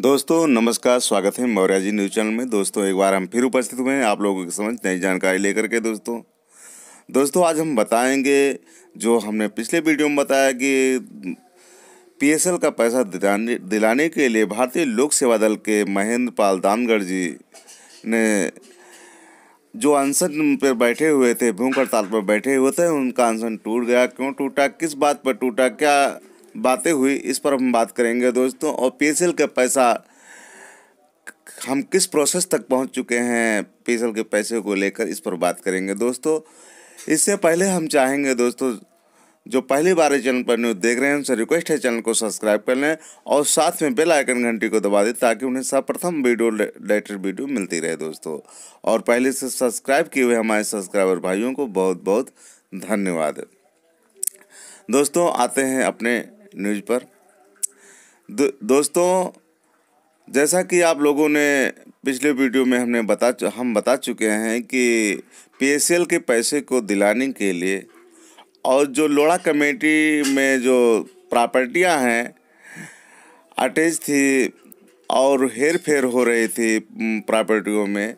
दोस्तों नमस्कार स्वागत है मौर्या जी न्यूज़ चैनल में दोस्तों एक बार हम फिर उपस्थित हुए हैं आप लोगों की समझ नई जानकारी लेकर के दोस्तों दोस्तों आज हम बताएंगे जो हमने पिछले वीडियो में बताया कि पीएसएल का पैसा दिलाने दिलाने के लिए भारतीय लोक सेवा दल के महेंद्र पाल दानगढ़ जी ने जो अनशन पर बैठे हुए थे भूख हड़ताल पर बैठे हुए थे उनका अनशन टूट गया क्यों टूटा किस बात पर टूटा क्या बातें हुई इस पर हम बात करेंगे दोस्तों और पी का पैसा हम किस प्रोसेस तक पहुंच चुके हैं पी के पैसे को लेकर इस पर बात करेंगे दोस्तों इससे पहले हम चाहेंगे दोस्तों जो पहली बार इस चैनल पर न्यूज़ देख रहे हैं उनसे रिक्वेस्ट है चैनल को सब्सक्राइब कर लें और साथ में बेल आइकन घंटी को दबा दें ताकि उन्हें सर्वप्रथम वीडियो लेटेस्ट वीडियो मिलती रहे दोस्तों और पहले से सब्सक्राइब किए हुए हमारे सब्सक्राइबर भाइयों को बहुत बहुत धन्यवाद दोस्तों आते हैं अपने न्यूज़ पर दो, दोस्तों जैसा कि आप लोगों ने पिछले वीडियो में हमने बता हम बता चुके हैं कि पी के पैसे को दिलाने के लिए और जो लोड़ा कमेटी में जो प्रॉपर्टियां हैं अटैच थी और हेर फेर हो रही थी प्रॉपर्टियों में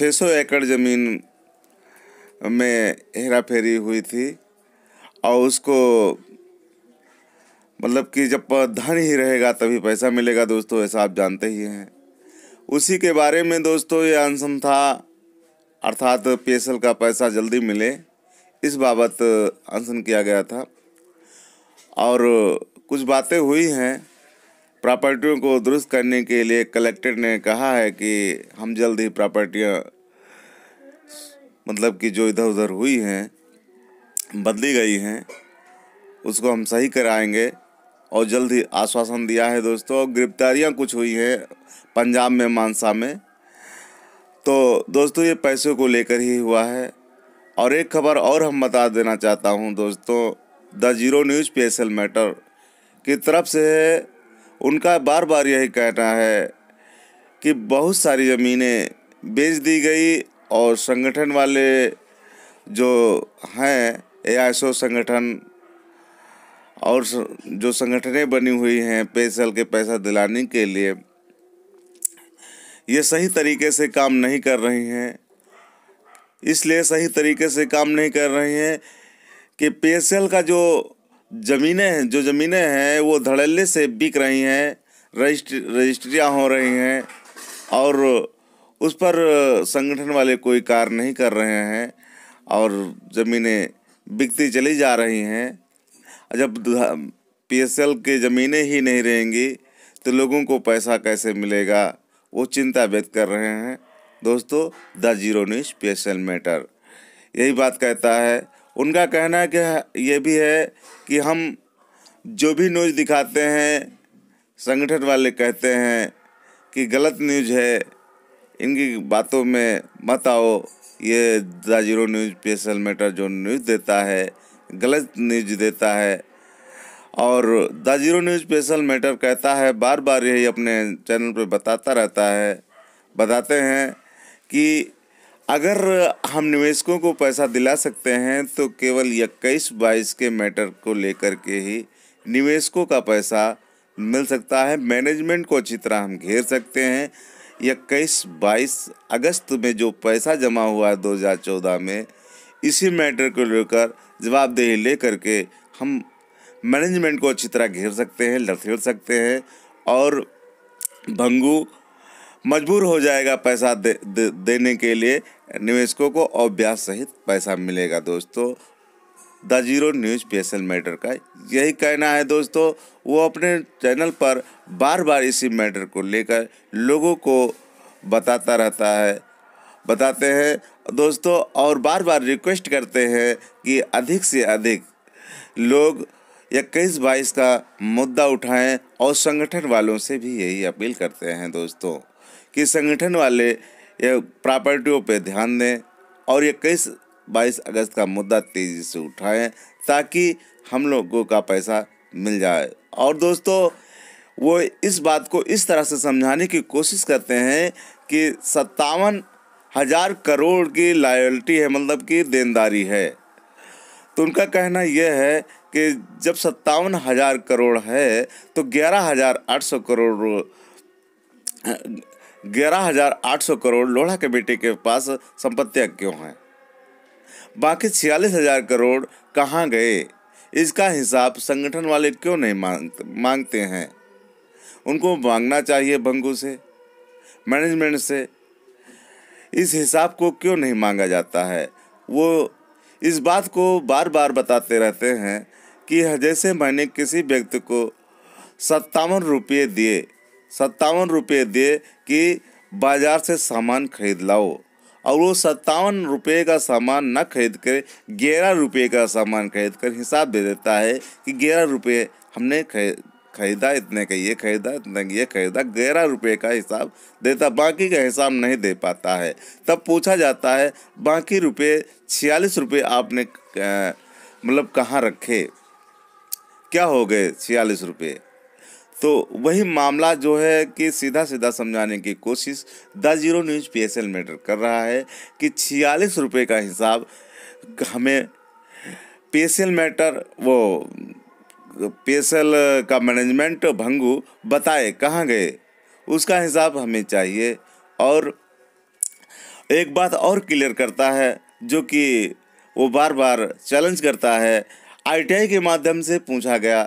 600 एकड़ ज़मीन में हेरा फेरी हुई थी और उसको मतलब कि जब धन ही रहेगा तभी पैसा मिलेगा दोस्तों ऐसा आप जानते ही हैं उसी के बारे में दोस्तों ये अनशन था अर्थात पेसल का पैसा जल्दी मिले इस बाबत आंसन किया गया था और कुछ बातें हुई हैं प्रॉपर्टियों को दुरुस्त करने के लिए कलेक्टर ने कहा है कि हम जल्द ही प्रॉपर्टियाँ मतलब कि जो इधर उधर हुई हैं बदली गई हैं उसको हम सही कराएंगे और जल्द ही आश्वासन दिया है दोस्तों गिरफ्तारियां कुछ हुई हैं पंजाब में मानसा में तो दोस्तों ये पैसों को लेकर ही हुआ है और एक खबर और हम बता देना चाहता हूँ दोस्तों the zero news special matter की तरफ से उनका बार बार यही कहना है कि बहुत सारी ज़मीनें बेच दी गई और संगठन वाले जो हैं ए संगठन और जो संगठनें बनी हुई हैं पेसल के पैसा दिलाने के लिए ये सही तरीके से काम नहीं कर रही हैं इसलिए सही तरीके से काम नहीं कर रही हैं कि पेसल का जो ज़मीनें हैं जो ज़मीनें हैं वो धड़ल्ले से बिक रही हैं रजिस्ट रजिस्ट्रियाँ हो रही हैं और उस पर संगठन वाले कोई कार्य नहीं कर रहे हैं और ज़मीनें बिकती चली जा रही हैं जब पीएसएल के ज़मीनें ही नहीं रहेंगी तो लोगों को पैसा कैसे मिलेगा वो चिंता व्यक्त कर रहे हैं दोस्तों the zero news P S L matter यही बात कहता है उनका कहना कि ये भी है कि हम जो भी न्यूज दिखाते हैं संगठन वाले कहते हैं कि गलत न्यूज है इनकी बातों में मत आओ ये the zero news P S L matter जो न्यूज़ देता है गलत न्यूज देता है और the zero news special matter कहता है बार बार यही अपने चैनल पर बताता रहता है बताते हैं कि अगर हम निवेशकों को पैसा दिला सकते हैं तो केवल इक्कीस बाईस के मैटर को लेकर के ही निवेशकों का पैसा मिल सकता है मैनेजमेंट को अच्छी तरह हम घेर सकते हैं इक्कीस बाईस अगस्त में जो पैसा जमा हुआ है 2014 में इसी मैटर को लेकर जवाबदेही ले करके हम मैनेजमेंट को अच्छी तरह घेर सकते हैं लथेड़ सकते हैं और भंगू मजबूर हो जाएगा पैसा दे, दे, देने के लिए निवेशकों को और ब्याज सहित पैसा मिलेगा दोस्तों the zero news P S L matter का यही कहना है दोस्तों वो अपने चैनल पर बार बार इसी मैटर को लेकर लोगों को बताता रहता है बताते हैं दोस्तों और बार बार रिक्वेस्ट करते हैं कि अधिक से अधिक लोग इक्कीस बाईस का मुद्दा उठाएं और संगठन वालों से भी यही अपील करते हैं दोस्तों कि संगठन वाले ये प्रॉपर्टियों पे ध्यान दें और इक्कीस बाईस अगस्त का मुद्दा तेज़ी से उठाएं ताकि हम लोगों का पैसा मिल जाए और दोस्तों वो इस बात को इस तरह से समझाने की कोशिश करते हैं कि सत्तावन हजार करोड़ की लायल्टी है मतलब कि देनदारी है तो उनका कहना यह है कि जब सत्तावन हजार करोड़ है तो ग्यारह हजार आठ सौ करोड़ ग्यारह हजार आठ सौ करोड़ लोढ़ा के बेटे के पास संपत्तियाँ क्यों हैं बाकी छियालीस हजार करोड़ कहाँ गए इसका हिसाब संगठन वाले क्यों नहीं मांग मांगते हैं उनको मांगना चाहिए भंगू से मैनेजमेंट से इस हिसाब को क्यों नहीं मांगा जाता है वो इस बात को बार बार बताते रहते हैं कि जैसे मैंने किसी व्यक्ति को सत्तावन रुपये दिए सत्तावन रुपये दिए कि बाज़ार से सामान खरीद लाओ और वो सत्तावन रुपये का सामान ना खरीद कर ग्यारह रुपये का सामान खरीद कर हिसाब दे देता है कि ग्यारह रुपये हमने खरीद खरीदा इतने का ये खरीदा इतने का ये खरीदा ग्यारह रुपये का हिसाब देता बाकी का हिसाब नहीं दे पाता है तब पूछा जाता है बाकी रुपये छियालीस रुपये आपने मतलब कहाँ रखे क्या हो गए छियालीस रुपये तो वही मामला जो है कि सीधा सीधा समझाने की कोशिश the zero news P S L matter कर रहा है कि छियालीस रुपये का हिसाब हमें पी एस एल मैटर वो पीएसएल का मैनेजमेंट भंगू बताए कहाँ गए उसका हिसाब हमें चाहिए और एक बात और क्लियर करता है जो कि वो बार बार चैलेंज करता है आईटीआई के माध्यम से पूछा गया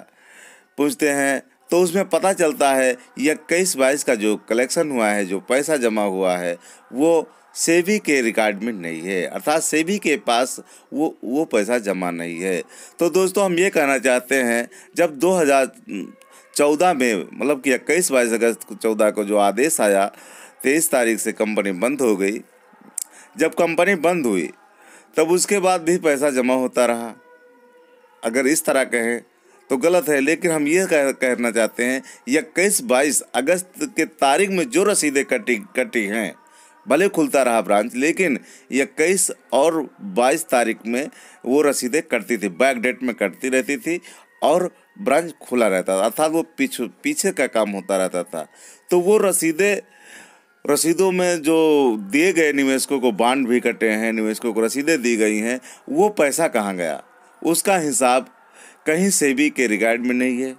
पूछते हैं तो उसमें पता चलता है इक्कीस बाईस का जो कलेक्शन हुआ है जो पैसा जमा हुआ है वो सेबी के रिकॉर्ड में नहीं है अर्थात सेबी के पास वो वो पैसा जमा नहीं है तो दोस्तों हम ये कहना चाहते हैं जब 2014 में मतलब कि इक्कीस बाईस अगस्त चौदह को जो आदेश आया तेईस तारीख से कंपनी बंद हो गई जब कंपनी बंद हुई तब उसके बाद भी पैसा जमा होता रहा अगर इस तरह कहें तो गलत है लेकिन हम ये कह, कहना चाहते हैं इक्कीस बाईस अगस्त के तारीख में जो रसीदें कटी कटी हैं भले खुलता रहा ब्रांच लेकिन इक्कीस और बाईस तारीख में वो रसीदें कटती थी बैक डेट में कटती रहती थी और ब्रांच खुला रहता था अर्थात वो पीछ पीछे का काम होता रहता था तो वो रसीदें रसीदों में जो दिए गए निवेशकों को बांड भी कटे हैं निवेशकों को रसीदें दी गई हैं वो पैसा कहाँ गया उसका हिसाब कहीं से भी के रिगार्ड में नहीं है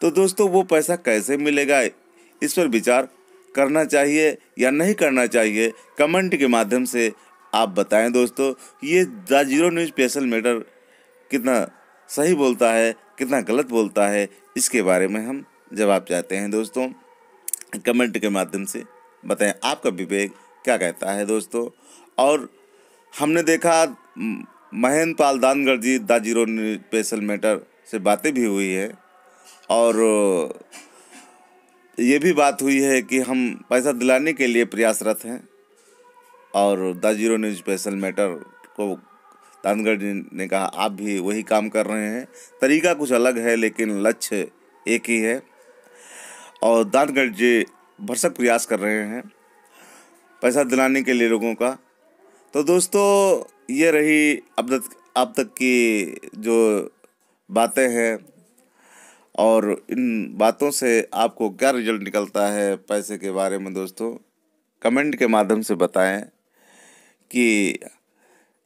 तो दोस्तों वो पैसा कैसे मिलेगा इस पर विचार करना चाहिए या नहीं करना चाहिए कमेंट के माध्यम से आप बताएं दोस्तों ये the zero news special matter कितना सही बोलता है कितना गलत बोलता है इसके बारे में हम जवाब चाहते हैं दोस्तों कमेंट के माध्यम से बताएं आपका विवेक क्या कहता है दोस्तों और हमने देखा Mahendra Pal Dangarh ji the zero special matter से बातें भी हुई है और ये भी बात हुई है कि हम पैसा दिलाने के लिए प्रयासरत हैं और the zero news special matter को तानगढ़ जी ने कहा आप भी वही काम कर रहे हैं तरीका कुछ अलग है लेकिन लक्ष्य एक ही है और दानगढ़ जी भरसक प्रयास कर रहे हैं पैसा दिलाने के लिए लोगों का तो दोस्तों ये रही अब तक अब तक की जो बातें हैं और इन बातों से आपको क्या रिजल्ट निकलता है पैसे के बारे में दोस्तों कमेंट के माध्यम से बताएं कि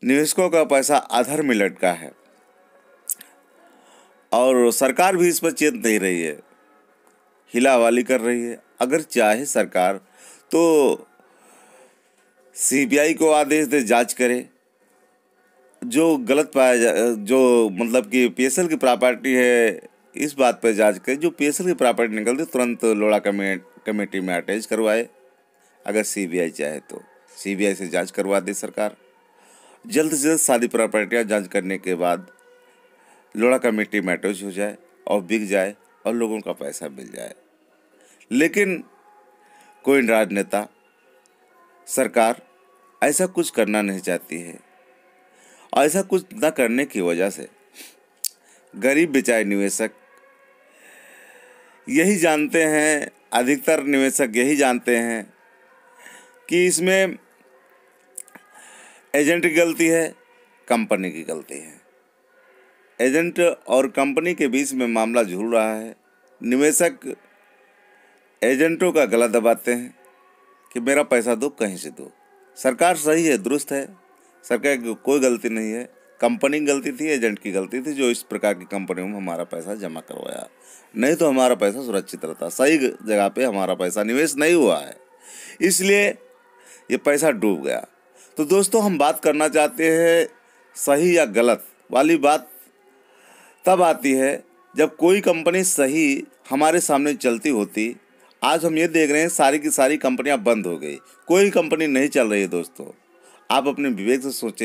निवेशकों का पैसा आधर में लटका है और सरकार भी इस पर चेत नहीं रही है हिलावाली कर रही है अगर चाहे सरकार तो सीबीआई को आदेश दे जांच करे जो गलत पाया जा जो मतलब कि पीएसएल की प्रॉपर्टी है इस बात पर जांच करें जो पी की प्रॉपर्टी निकलते तुरंत लोड़ा कमे, कमेटी में अटैच करवाए अगर सीबीआई चाहे तो सीबीआई से जांच करवा दे सरकार जल्द से जल्द सारी प्रॉपर्टियाँ जांच करने के बाद लोड़ा कमेटी में अटैच हो जाए और बिक जाए और लोगों का पैसा मिल जाए लेकिन कोई राजनेता सरकार ऐसा कुछ करना नहीं चाहती है और ऐसा कुछ न करने की वजह से गरीब बेचारे निवेशक यही जानते हैं अधिकतर निवेशक यही जानते हैं कि इसमें एजेंट की गलती है कंपनी की गलती है एजेंट और कंपनी के बीच में मामला झूल रहा है निवेशक एजेंटों का गला दबाते हैं कि मेरा पैसा दो कहीं से दो सरकार सही है दुरुस्त है सरकार की कोई गलती नहीं है कंपनी की गलती थी एजेंट की गलती थी जो इस प्रकार की कंपनियों में हमारा पैसा जमा करवाया नहीं तो हमारा पैसा सुरक्षित रहता सही जगह पे हमारा पैसा निवेश नहीं हुआ है इसलिए ये पैसा डूब गया तो दोस्तों हम बात करना चाहते हैं सही या गलत वाली बात तब आती है जब कोई कंपनी सही हमारे सामने चलती होती आज हम ये देख रहे हैं सारी की सारी कंपनियां बंद हो गई कोई कंपनी नहीं चल रही है दोस्तों आप अपने विवेक से सोचें